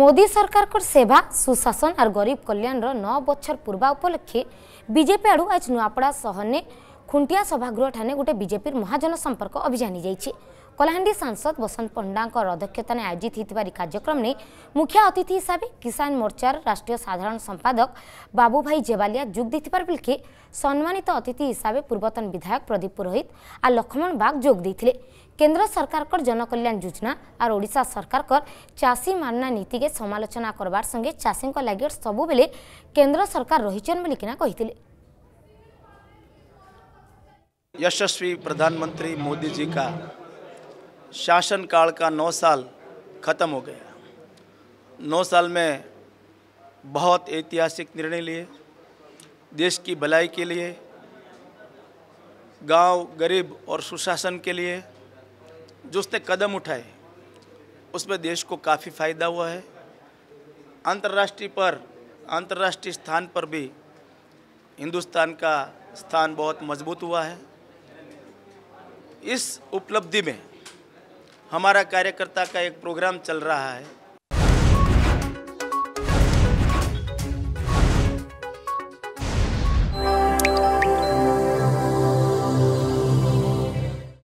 মোদি সরকারকর সেবা সুশাসন আর গরিব কল্যাণর ন বছর পূর্বা উপলক্ষে বিজেপি আড়ু আজ নুয়াপড়া সহনে খুঁটিয়া সভাগৃহ ঠানে গোটে বিজেপির মহাজন সম্পর্ক অভিযান যাইছে କଲାହାଣ୍ଡି ସାଂସଦ ବସନ୍ତ ପଣ୍ଡାଙ୍କ ଅଧ୍ୟକ୍ଷତାରେ ଆୟୋଜିତ ହୋଇଥିବା କାର୍ଯ୍ୟକ୍ରମରେ ମୁଖ୍ୟ ଅତିଥି ହିସାବେ କିଷାନ ମୋର୍ଚ୍ଚାର ରାଷ୍ଟ୍ରୀୟ ସାଧାରଣ ସମ୍ପାଦକ ବାବୁଭାଇ ଜେବାଲିଆ ଯୋଗ ଦେଇଥିବାର ବେଳକେ ସମ୍ମାନିତ ଅତିଥି ହିସାବେ ପୂର୍ବତନ ବିଧାୟକ ପ୍ରଦୀପ ପୁରୋହିତ ଆଉ ଲକ୍ଷ୍ମଣ ବାଗ ଯୋଗ ଦେଇଥିଲେ କେନ୍ଦ୍ର ସରକାରଙ୍କର ଜନକଲ୍ୟାଣ ଯୋଜନା ଆର୍ ଓଡ଼ିଶା ସରକାରଙ୍କର ଚାଷୀ ମାନ୍ନା ନୀତିକେ ସମାଲୋଚନା କରବାର ସଙ୍ଗେ ଚାଷୀଙ୍କ ଲାଗି ସବୁବେଳେ କେନ୍ଦ୍ର ସରକାର ରହିଛନ୍ ବୋଲିକିନା କହିଥିଲେ यशस्वी प्रधानमंत्री मोदी जी का शासन काल का नौ साल ख़त्म हो गया नौ साल में बहुत ऐतिहासिक निर्णय लिए देश की भलाई के लिए गांव गरीब और सुशासन के लिए जो उसने कदम उठाए उसमें देश को काफ़ी फ़ायदा हुआ है अंतर्राष्ट्रीय पर अंतर्राष्ट्रीय स्थान पर भी हिंदुस्तान का स्थान बहुत मजबूत हुआ है इस उपलब्धि में हमारा कार्यकर्ता का एक प्रोग्राम चल रहा है